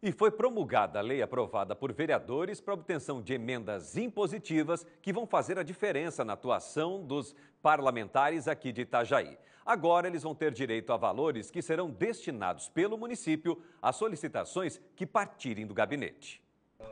E foi promulgada a lei aprovada por vereadores para obtenção de emendas impositivas que vão fazer a diferença na atuação dos parlamentares aqui de Itajaí. Agora eles vão ter direito a valores que serão destinados pelo município a solicitações que partirem do gabinete.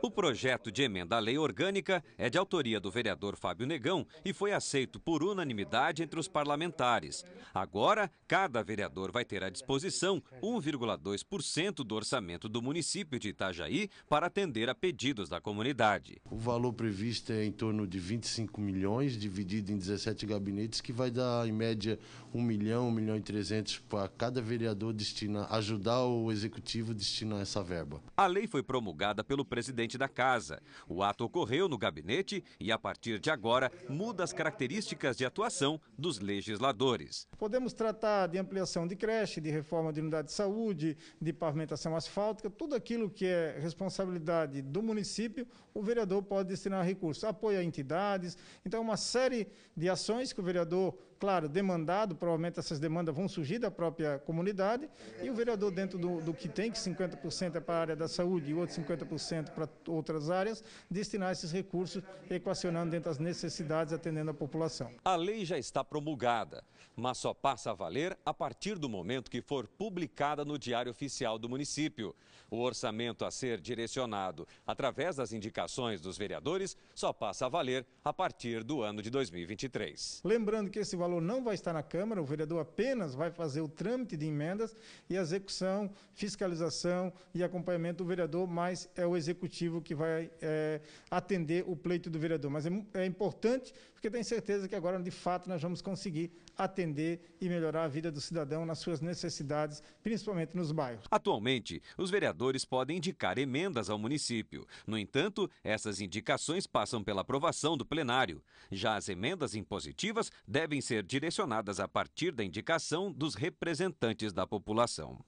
O projeto de emenda à lei orgânica é de autoria do vereador Fábio Negão e foi aceito por unanimidade entre os parlamentares. Agora, cada vereador vai ter à disposição 1,2% do orçamento do município de Itajaí para atender a pedidos da comunidade. O valor previsto é em torno de 25 milhões, dividido em 17 gabinetes, que vai dar em média 1 milhão, 1 milhão e 300 para cada vereador destinar, ajudar o executivo a destinar essa verba. A lei foi promulgada pelo presidente presidente da casa. O ato ocorreu no gabinete e, a partir de agora, muda as características de atuação dos legisladores. Podemos tratar de ampliação de creche, de reforma de unidade de saúde, de pavimentação asfáltica, tudo aquilo que é responsabilidade do município, o vereador pode destinar recursos. Apoio a entidades, então, uma série de ações que o vereador claro, demandado, provavelmente essas demandas vão surgir da própria comunidade, e o vereador, dentro do, do que tem, que 50% é para a área da saúde e outros 50% para outras áreas, destinar esses recursos, equacionando dentro das necessidades, atendendo a população. A lei já está promulgada, mas só passa a valer a partir do momento que for publicada no Diário Oficial do município. O orçamento a ser direcionado através das indicações dos vereadores só passa a valer a partir do ano de 2023. Lembrando que esse valor valor não vai estar na Câmara, o vereador apenas vai fazer o trâmite de emendas e a execução, fiscalização e acompanhamento do vereador, mas é o executivo que vai é, atender o pleito do vereador. Mas é, é importante, porque tenho certeza que agora, de fato, nós vamos conseguir atender e melhorar a vida do cidadão nas suas necessidades, principalmente nos bairros. Atualmente, os vereadores podem indicar emendas ao município. No entanto, essas indicações passam pela aprovação do plenário. Já as emendas impositivas devem ser ser direcionadas a partir da indicação dos representantes da população.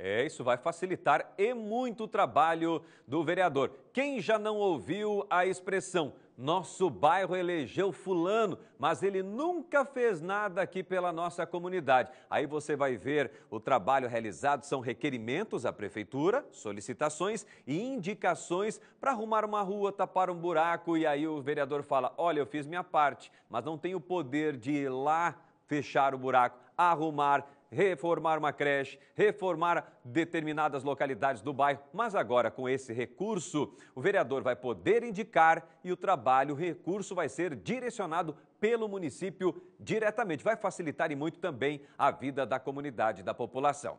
É, isso vai facilitar e muito o trabalho do vereador. Quem já não ouviu a expressão nosso bairro elegeu fulano, mas ele nunca fez nada aqui pela nossa comunidade. Aí você vai ver o trabalho realizado, são requerimentos à prefeitura, solicitações e indicações para arrumar uma rua, tapar um buraco e aí o vereador fala: "Olha, eu fiz minha parte, mas não tenho poder de ir lá fechar o buraco, arrumar, reformar uma creche, reformar determinadas localidades do bairro, mas agora com esse recurso, o vereador vai poder indicar e o trabalho, o recurso vai ser direcionado pelo município diretamente. Vai facilitar e muito também a vida da comunidade, da população.